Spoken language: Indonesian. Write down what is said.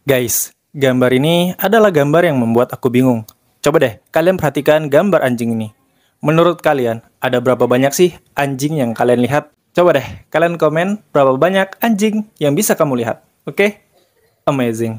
Guys, gambar ini adalah gambar yang membuat aku bingung. Coba deh, kalian perhatikan gambar anjing ini. Menurut kalian, ada berapa banyak sih anjing yang kalian lihat? Coba deh, kalian komen berapa banyak anjing yang bisa kamu lihat. Oke? Okay? Amazing.